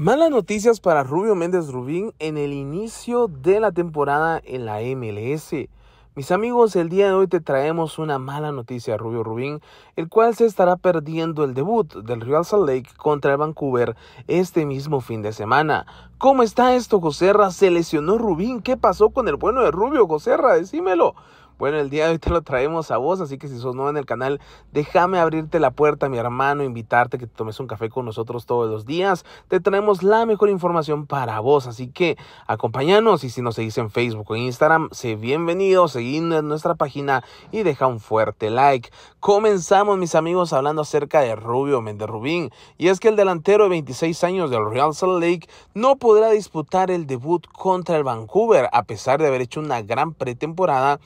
Malas noticias para Rubio Méndez Rubín en el inicio de la temporada en la MLS. Mis amigos, el día de hoy te traemos una mala noticia a Rubio Rubín, el cual se estará perdiendo el debut del Real Salt Lake contra el Vancouver este mismo fin de semana. ¿Cómo está esto, Gocerra? ¿Se lesionó Rubín? ¿Qué pasó con el bueno de Rubio, Gocerra? Decímelo. Bueno, el día de hoy te lo traemos a vos, así que si sos nuevo en el canal, déjame abrirte la puerta, mi hermano, invitarte que te tomes un café con nosotros todos los días. Te traemos la mejor información para vos, así que acompáñanos y si nos seguís en Facebook o Instagram, sé bienvenido, seguidnos en nuestra página y deja un fuerte like. Comenzamos, mis amigos, hablando acerca de Rubio Méndez Rubín, y es que el delantero de 26 años del Real Salt Lake no podrá disputar el debut contra el Vancouver, a pesar de haber hecho una gran pretemporada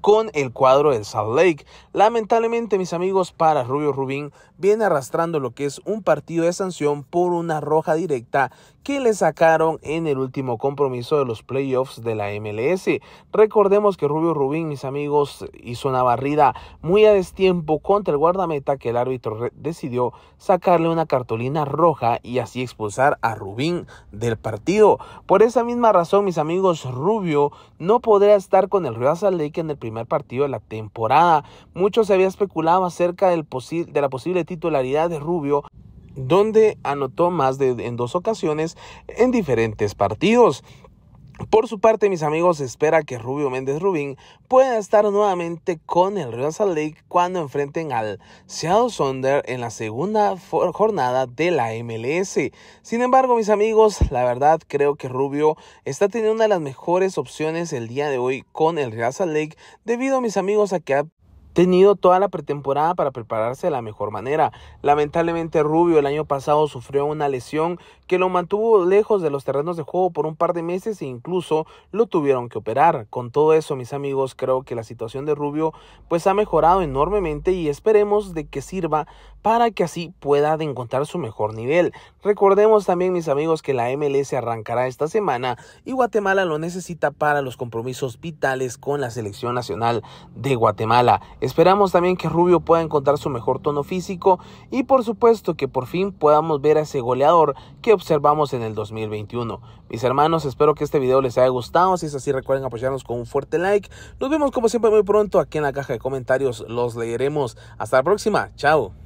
con el cuadro del Salt Lake. Lamentablemente, mis amigos, para Rubio Rubín viene arrastrando lo que es un partido de sanción por una roja directa que le sacaron en el último compromiso de los playoffs de la MLS. Recordemos que Rubio Rubín, mis amigos, hizo una barrida muy a destiempo contra el guardameta que el árbitro decidió sacarle una cartulina roja y así expulsar a Rubín del partido. Por esa misma razón, mis amigos, Rubio no podrá estar con el Real Salt Lake en el primer partido de la temporada. Muchos se había especulado acerca del de la posible titularidad de Rubio donde anotó más de en dos ocasiones en diferentes partidos. Por su parte, mis amigos, espera que Rubio Méndez Rubín pueda estar nuevamente con el Real Salt Lake cuando enfrenten al Seattle Sonder en la segunda jornada de la MLS. Sin embargo, mis amigos, la verdad creo que Rubio está teniendo una de las mejores opciones el día de hoy con el Real Salt Lake debido, mis amigos, a que ha tenido toda la pretemporada para prepararse de la mejor manera. Lamentablemente Rubio el año pasado sufrió una lesión que lo mantuvo lejos de los terrenos de juego por un par de meses e incluso lo tuvieron que operar. Con todo eso, mis amigos, creo que la situación de Rubio pues ha mejorado enormemente y esperemos de que sirva para que así pueda encontrar su mejor nivel. Recordemos también, mis amigos, que la MLS arrancará esta semana y Guatemala lo necesita para los compromisos vitales con la selección nacional de Guatemala. Esperamos también que Rubio pueda encontrar su mejor tono físico y por supuesto que por fin podamos ver a ese goleador que observamos en el 2021. Mis hermanos, espero que este video les haya gustado. Si es así, recuerden apoyarnos con un fuerte like. Nos vemos como siempre muy pronto aquí en la caja de comentarios. Los leeremos. Hasta la próxima. Chao.